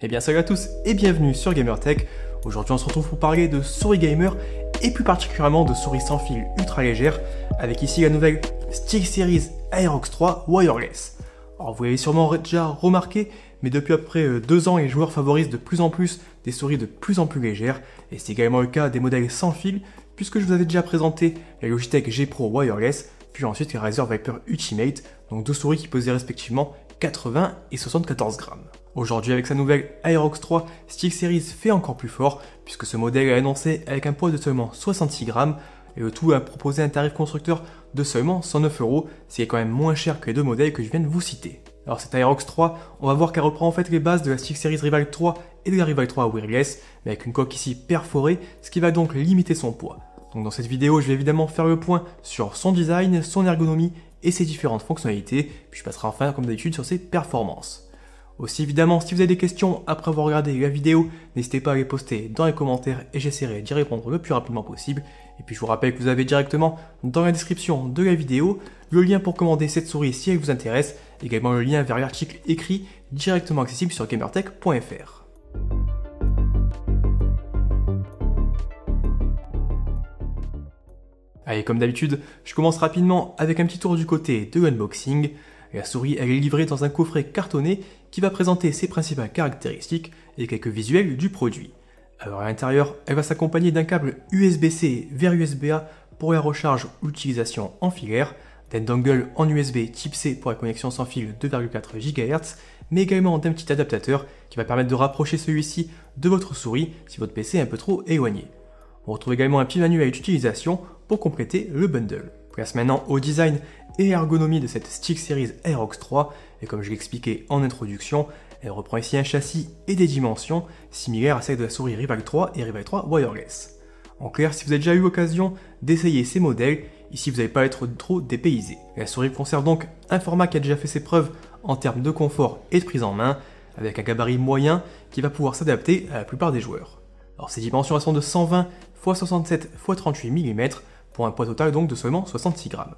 Eh bien salut à tous et bienvenue sur GamerTech. Aujourd'hui on se retrouve pour parler de souris gamer et plus particulièrement de souris sans fil ultra légère avec ici la nouvelle Series Aerox 3 Wireless. Alors vous l'avez sûrement déjà remarqué mais depuis après peu euh, deux ans les joueurs favorisent de plus en plus des souris de plus en plus légères et c'est également le cas des modèles sans fil puisque je vous avais déjà présenté la Logitech G Pro Wireless puis ensuite la Razer Viper Ultimate donc deux souris qui pesaient respectivement 80 et 74 grammes. Aujourd'hui, avec sa nouvelle Aerox 3, Stick Series fait encore plus fort, puisque ce modèle est annoncé avec un poids de seulement 66 grammes, et le tout a proposé un tarif constructeur de seulement 109 euros, ce qui est quand même moins cher que les deux modèles que je viens de vous citer. Alors cette Aerox 3, on va voir qu'elle reprend en fait les bases de la Stick Series Rival 3 et de la Rival 3 Wireless, mais avec une coque ici perforée, ce qui va donc limiter son poids. Donc dans cette vidéo, je vais évidemment faire le point sur son design, son ergonomie et ses différentes fonctionnalités, puis je passerai enfin comme d'habitude sur ses performances. Aussi évidemment, si vous avez des questions après avoir regardé la vidéo, n'hésitez pas à les poster dans les commentaires et j'essaierai d'y répondre le plus rapidement possible. Et puis je vous rappelle que vous avez directement dans la description de la vidéo le lien pour commander cette souris si elle vous intéresse, également le lien vers l'article écrit directement accessible sur gamertech.fr. Allez, comme d'habitude, je commence rapidement avec un petit tour du côté de l'unboxing. La souris, est livrée dans un coffret cartonné qui va présenter ses principales caractéristiques et quelques visuels du produit. Alors à l'intérieur, elle va s'accompagner d'un câble USB-C vers USB-A pour la recharge ou utilisation en filaire, d'un dongle en USB type C pour la connexion sans fil 2,4 GHz, mais également d'un petit adaptateur qui va permettre de rapprocher celui-ci de votre souris si votre PC est un peu trop éloigné. On retrouve également un petit manuel d'utilisation pour compléter le bundle. Place maintenant au design et ergonomie de cette Stick Series Aerox 3, et comme je l'expliquais en introduction, elle reprend ici un châssis et des dimensions similaires à celles de la souris Rival 3 et Rival 3 Wireless. En clair, si vous avez déjà eu l'occasion d'essayer ces modèles, ici vous n'allez pas être trop dépaysé. La souris conserve donc un format qui a déjà fait ses preuves en termes de confort et de prise en main, avec un gabarit moyen qui va pouvoir s'adapter à la plupart des joueurs. Alors ces dimensions elles sont de 120 x 67 x 38 mm pour un poids total donc de seulement 66 grammes.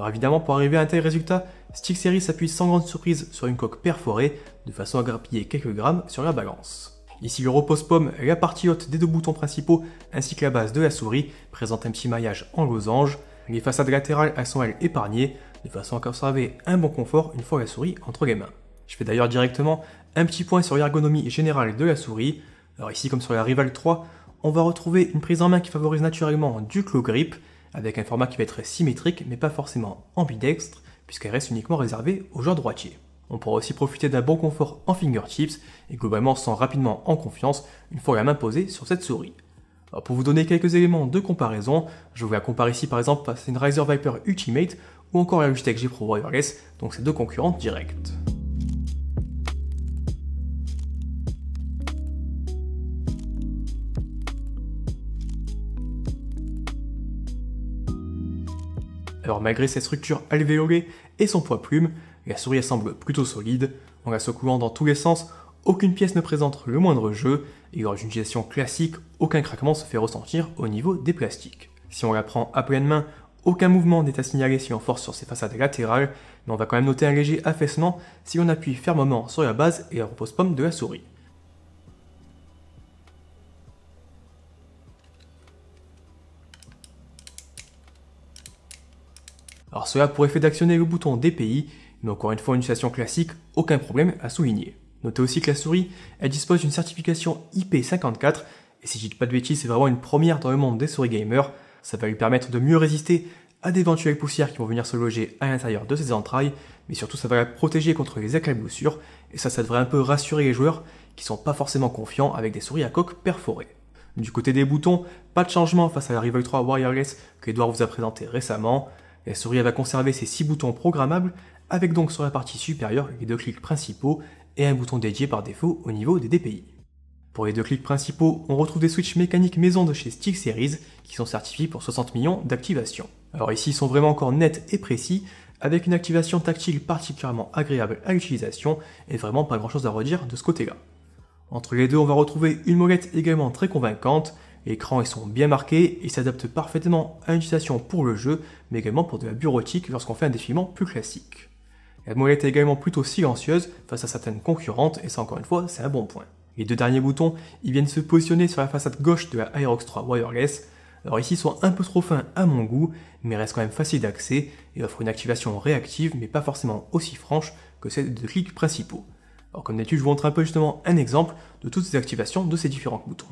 Alors évidemment, pour arriver à un tel résultat, Stick Series s'appuie sans grande surprise sur une coque perforée, de façon à grappiller quelques grammes sur la balance. Ici, le repose pomme, la partie haute des deux boutons principaux, ainsi que la base de la souris, présente un petit maillage en losange. Les façades latérales, elles sont elles épargnées, de façon à conserver un bon confort une fois la souris entre les mains. Je fais d'ailleurs directement un petit point sur l'ergonomie générale de la souris. Alors ici, comme sur la Rival 3, on va retrouver une prise en main qui favorise naturellement du claw grip, avec un format qui va être symétrique mais pas forcément ambidextre, puisqu'elle reste uniquement réservée aux joueurs droitiers. On pourra aussi profiter d'un bon confort en fingertips et globalement se sent rapidement en confiance une fois la main posée sur cette souris. pour vous donner quelques éléments de comparaison, je vous la compare ici par exemple à une Riser Viper Ultimate ou encore la Logitech G Pro Wireless, donc ces deux concurrentes directes. Alors malgré sa structure alvéolée et son poids plume, la souris semble plutôt solide. En la secouant dans tous les sens, aucune pièce ne présente le moindre jeu, et lors d'une gestion classique, aucun craquement se fait ressentir au niveau des plastiques. Si on la prend à pleine main, aucun mouvement n'est à signaler si on force sur ses façades latérales, mais on va quand même noter un léger affaissement si on appuie fermement sur la base et la repose-pomme de la souris. Alors cela pourrait effet d'actionner le bouton DPI, mais encore une fois une situation classique, aucun problème à souligner. Notez aussi que la souris, elle dispose d'une certification IP54, et si je dis pas de bêtises, c'est vraiment une première dans le monde des souris gamers, ça va lui permettre de mieux résister à d'éventuelles poussières qui vont venir se loger à l'intérieur de ses entrailles, mais surtout ça va la protéger contre les éclaboussures, et ça, ça devrait un peu rassurer les joueurs qui sont pas forcément confiants avec des souris à coque perforées. Du côté des boutons, pas de changement face à la Rival 3 Wireless que Edouard vous a présenté récemment, la souris va conserver ses 6 boutons programmables avec donc sur la partie supérieure les deux clics principaux et un bouton dédié par défaut au niveau des DPI. Pour les deux clics principaux, on retrouve des switches mécaniques maison de chez Stick Series qui sont certifiés pour 60 millions d'activations. Alors ici, ils sont vraiment encore nets et précis, avec une activation tactile particulièrement agréable à l'utilisation et vraiment pas grand chose à redire de ce côté-là. Entre les deux, on va retrouver une molette également très convaincante écran ils sont bien marqués et s'adaptent parfaitement à une situation pour le jeu, mais également pour de la bureautique lorsqu'on fait un défilement plus classique. La molette est également plutôt silencieuse face à certaines concurrentes, et ça encore une fois, c'est un bon point. Les deux derniers boutons, ils viennent se positionner sur la façade gauche de la Aerox 3 Wireless, alors ici ils sont un peu trop fins à mon goût, mais restent quand même faciles d'accès et offrent une activation réactive mais pas forcément aussi franche que celle des clics principaux. Alors comme d'habitude, je vous montre un peu justement un exemple de toutes ces activations de ces différents boutons.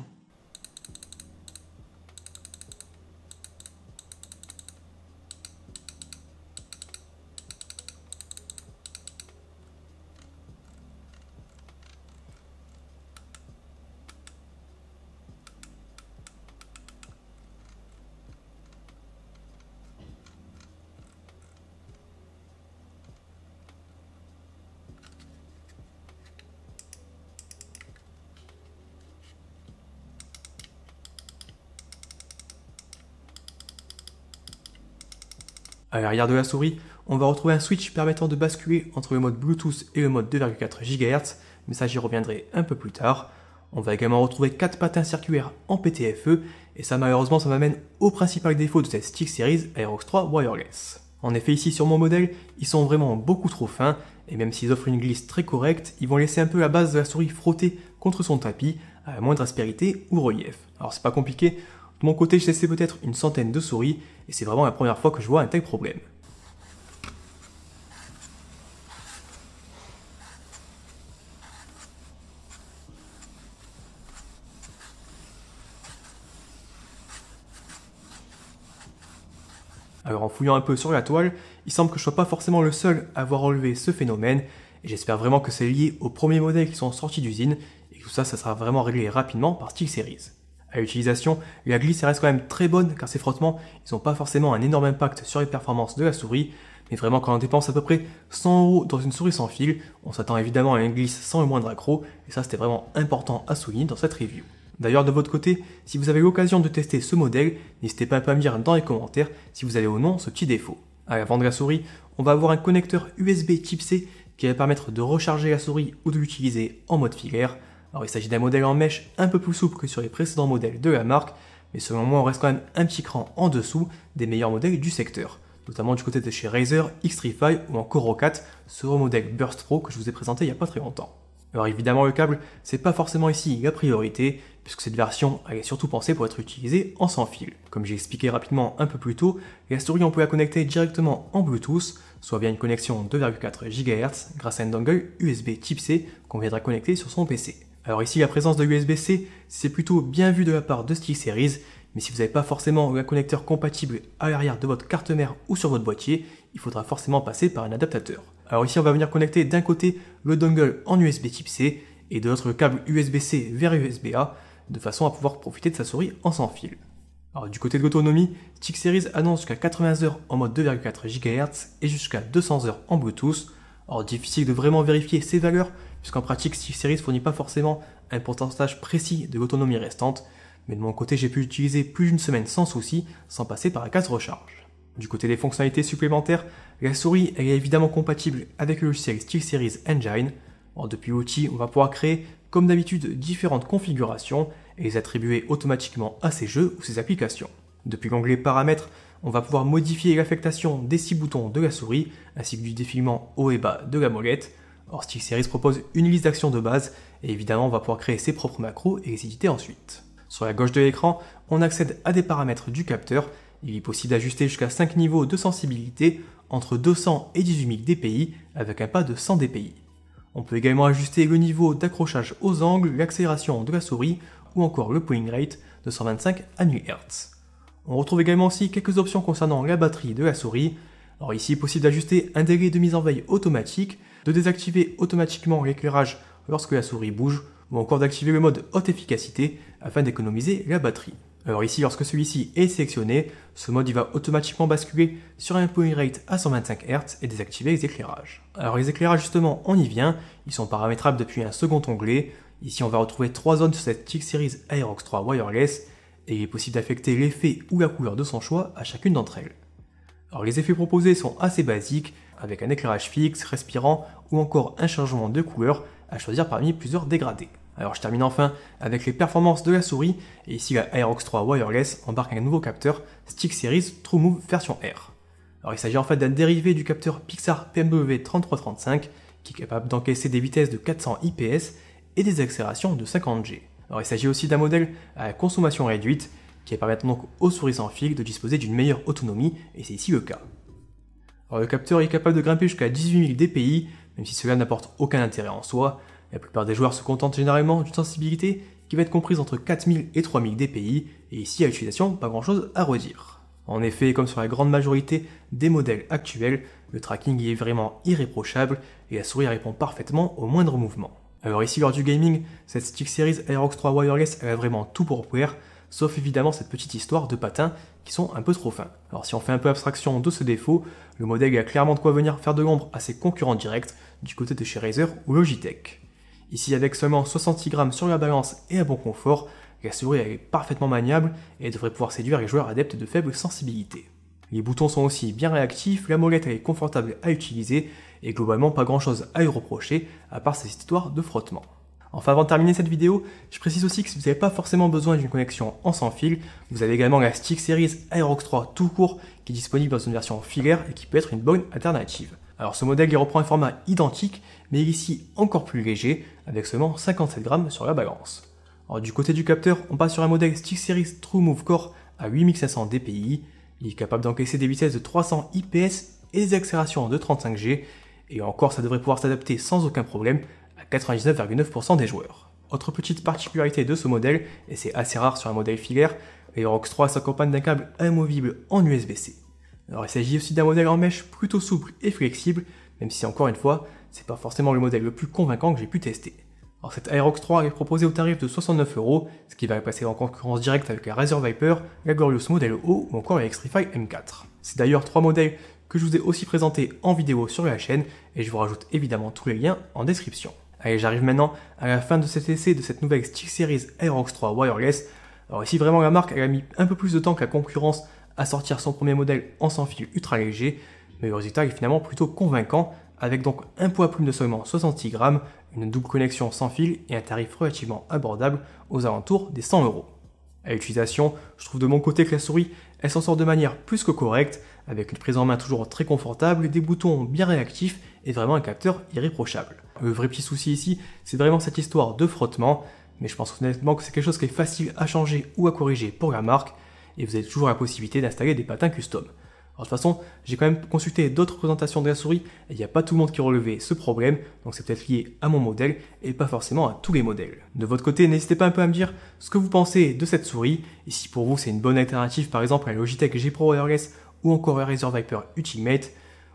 À l'arrière de la souris, on va retrouver un switch permettant de basculer entre le mode Bluetooth et le mode 2,4 GHz, mais ça j'y reviendrai un peu plus tard. On va également retrouver 4 patins circulaires en PTFE, et ça malheureusement ça m'amène au principal défaut de cette Stick Series Aerox 3 Wireless. En effet ici sur mon modèle, ils sont vraiment beaucoup trop fins, et même s'ils offrent une glisse très correcte, ils vont laisser un peu la base de la souris frotter contre son tapis, à la moindre aspérité ou relief. Alors c'est pas compliqué, de mon côté, j'ai testé peut-être une centaine de souris, et c'est vraiment la première fois que je vois un tel problème. Alors en fouillant un peu sur la toile, il semble que je sois pas forcément le seul à avoir relevé ce phénomène, et j'espère vraiment que c'est lié aux premiers modèles qui sont sortis d'usine, et que tout ça, ça sera vraiment réglé rapidement par Steel Series. À l'utilisation, la glisse reste quand même très bonne car ces frottements, ils n'ont pas forcément un énorme impact sur les performances de la souris, mais vraiment quand on dépense à peu près 100 euros dans une souris sans fil, on s'attend évidemment à une glisse sans le moindre accro, et ça c'était vraiment important à souligner dans cette review. D'ailleurs, de votre côté, si vous avez l'occasion de tester ce modèle, n'hésitez pas à me dire dans les commentaires si vous avez ou non ce petit défaut. À vente de la souris, on va avoir un connecteur USB type C qui va permettre de recharger la souris ou de l'utiliser en mode filaire. Alors il s'agit d'un modèle en mèche un peu plus souple que sur les précédents modèles de la marque, mais selon moi on reste quand même un petit cran en dessous des meilleurs modèles du secteur, notamment du côté de chez Razer, Xtrify ou encore Rocat, ce modèle Burst Pro que je vous ai présenté il n'y a pas très longtemps. Alors évidemment le câble, c'est pas forcément ici la priorité, puisque cette version elle est surtout pensée pour être utilisée en sans fil. Comme j'ai expliqué rapidement un peu plus tôt, la souris on peut la connecter directement en Bluetooth, soit via une connexion 2,4 GHz grâce à un dongle USB type C qu'on viendra connecter sur son PC. Alors ici, la présence de USB-C, c'est plutôt bien vu de la part de Series, mais si vous n'avez pas forcément un connecteur compatible à l'arrière de votre carte mère ou sur votre boîtier, il faudra forcément passer par un adaptateur. Alors ici, on va venir connecter d'un côté le dongle en USB type C et de l'autre le câble USB-C vers USB-A, de façon à pouvoir profiter de sa souris en sans fil. Alors du côté de l'autonomie, Series annonce jusqu'à 80 heures en mode 2,4 GHz et jusqu'à 200 heures en Bluetooth. Alors difficile de vraiment vérifier ces valeurs puisqu'en pratique, Series ne fournit pas forcément un pourcentage précis de l'autonomie restante, mais de mon côté, j'ai pu l'utiliser plus d'une semaine sans souci, sans passer par la case recharge. Du côté des fonctionnalités supplémentaires, la souris est évidemment compatible avec le logiciel SteelSeries Engine. depuis l'outil, on va pouvoir créer, comme d'habitude, différentes configurations et les attribuer automatiquement à ses jeux ou ses applications. Depuis l'onglet Paramètres, on va pouvoir modifier l'affectation des six boutons de la souris, ainsi que du défilement haut et bas de la molette, Or, Stick Series propose une liste d'actions de base, et évidemment, on va pouvoir créer ses propres macros et les éditer ensuite. Sur la gauche de l'écran, on accède à des paramètres du capteur. Il est possible d'ajuster jusqu'à 5 niveaux de sensibilité, entre 200 et 18 000 dpi, avec un pas de 100 dpi. On peut également ajuster le niveau d'accrochage aux angles, l'accélération de la souris, ou encore le pulling rate de 125 à 1000 Hz. On retrouve également aussi quelques options concernant la batterie de la souris. Alors ici, il est possible d'ajuster un délai de mise en veille automatique, de désactiver automatiquement l'éclairage lorsque la souris bouge, ou encore d'activer le mode haute efficacité afin d'économiser la batterie. Alors ici, lorsque celui-ci est sélectionné, ce mode il va automatiquement basculer sur un point rate à 125 Hz et désactiver les éclairages. Alors les éclairages justement, on y vient, ils sont paramétrables depuis un second onglet. Ici, on va retrouver trois zones sur cette TIC Series Aerox 3 Wireless et il est possible d'affecter l'effet ou la couleur de son choix à chacune d'entre elles. Alors les effets proposés sont assez basiques, avec un éclairage fixe, respirant ou encore un changement de couleur à choisir parmi plusieurs dégradés. Alors je termine enfin avec les performances de la souris, et ici la Aerox 3 Wireless embarque un nouveau capteur Stick Series TrueMove version R. Alors il s'agit en fait d'un dérivé du capteur Pixar PMW 3335 qui est capable d'encaisser des vitesses de 400 IPS et des accélérations de 50G. Alors il s'agit aussi d'un modèle à consommation réduite qui permettre donc aux souris sans fil de disposer d'une meilleure autonomie, et c'est ici le cas. Alors le capteur est capable de grimper jusqu'à 18 000 dpi, même si cela n'apporte aucun intérêt en soi. La plupart des joueurs se contentent généralement d'une sensibilité qui va être comprise entre 4000 et 3000 dpi, et ici à l'utilisation, pas grand chose à redire. En effet, comme sur la grande majorité des modèles actuels, le tracking est vraiment irréprochable et la souris répond parfaitement au moindre mouvement. Alors ici lors du gaming, cette Stick Series Aerox 3 Wireless elle a vraiment tout pour pouvoir, sauf évidemment cette petite histoire de patins qui sont un peu trop fins. Alors si on fait un peu abstraction de ce défaut, le modèle a clairement de quoi venir faire de l'ombre à ses concurrents directs du côté de chez Razer ou Logitech. Ici avec seulement 60 grammes sur la balance et à bon confort, la souris est parfaitement maniable et devrait pouvoir séduire les joueurs adeptes de faible sensibilité. Les boutons sont aussi bien réactifs, la molette est confortable à utiliser et globalement pas grand chose à y reprocher à part cette histoire de frottement. Enfin, avant de terminer cette vidéo, je précise aussi que si vous n'avez pas forcément besoin d'une connexion en sans fil, vous avez également la Stick Series Aerox 3 tout court qui est disponible dans une version filaire et qui peut être une bonne alternative. Alors ce modèle reprend un format identique, mais ici encore plus léger, avec seulement 57 grammes sur la balance. Alors du côté du capteur, on passe sur un modèle Stick Series True Move Core à 8500 dpi. Il est capable d'encaisser des vitesses de 300 IPS et des accélérations de 35G, et encore ça devrait pouvoir s'adapter sans aucun problème 99,9% des joueurs. Autre petite particularité de ce modèle, et c'est assez rare sur un modèle filaire, l'Aerox 3 s'accompagne d'un câble amovible en USB-C. Alors il s'agit aussi d'un modèle en mèche plutôt souple et flexible, même si encore une fois, c'est pas forcément le modèle le plus convaincant que j'ai pu tester. Alors cette Aerox 3 est proposée au tarif de 69 euros, ce qui va passer en concurrence directe avec la Razer Viper, la Glorious Model O ou encore la Xtrify M4. C'est d'ailleurs trois modèles que je vous ai aussi présentés en vidéo sur la chaîne et je vous rajoute évidemment tous les liens en description. Allez, j'arrive maintenant à la fin de cet essai de cette nouvelle Stick Series Aerox 3 Wireless. Alors ici, vraiment, la marque, a mis un peu plus de temps que la concurrence à sortir son premier modèle en sans fil ultra léger, mais le résultat est finalement plutôt convaincant, avec donc un poids plume de seulement 60 grammes, une double connexion sans fil et un tarif relativement abordable aux alentours des 100 euros. À l'utilisation, je trouve de mon côté que la souris, elle s'en sort de manière plus que correcte, avec une prise en main toujours très confortable, des boutons bien réactifs et vraiment un capteur irréprochable. Le vrai petit souci ici, c'est vraiment cette histoire de frottement, mais je pense honnêtement que c'est quelque chose qui est facile à changer ou à corriger pour la marque, et vous avez toujours la possibilité d'installer des patins custom. Alors, de toute façon, j'ai quand même consulté d'autres présentations de la souris et il n'y a pas tout le monde qui relevait ce problème, donc c'est peut-être lié à mon modèle et pas forcément à tous les modèles. De votre côté, n'hésitez pas un peu à me dire ce que vous pensez de cette souris et si pour vous c'est une bonne alternative par exemple à la Logitech G Pro wireless ou encore un Razer Viper Ultimate.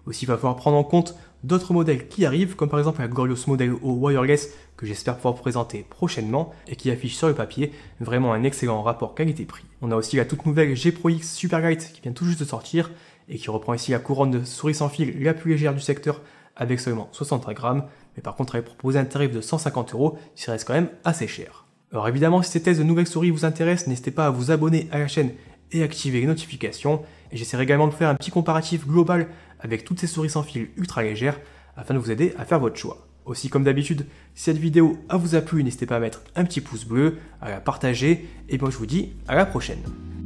Aussi, il va falloir prendre en compte d'autres modèles qui arrivent, comme par exemple la Glorious Model au Wireless que j'espère pouvoir présenter prochainement et qui affiche sur le papier vraiment un excellent rapport qualité-prix. On a aussi la toute nouvelle G Pro X Superlight qui vient tout juste de sortir et qui reprend ici la couronne de souris sans fil la plus légère du secteur avec seulement 63 grammes, mais par contre elle propose un tarif de 150 euros, ce qui reste quand même assez cher. Alors évidemment, si ces tests de nouvelles souris vous intéressent, n'hésitez pas à vous abonner à la chaîne et activer les notifications. J'essaierai également de faire un petit comparatif global avec toutes ces souris sans fil ultra légères afin de vous aider à faire votre choix. Aussi comme d'habitude, si cette vidéo a vous a plu, n'hésitez pas à mettre un petit pouce bleu, à la partager et moi ben, je vous dis à la prochaine.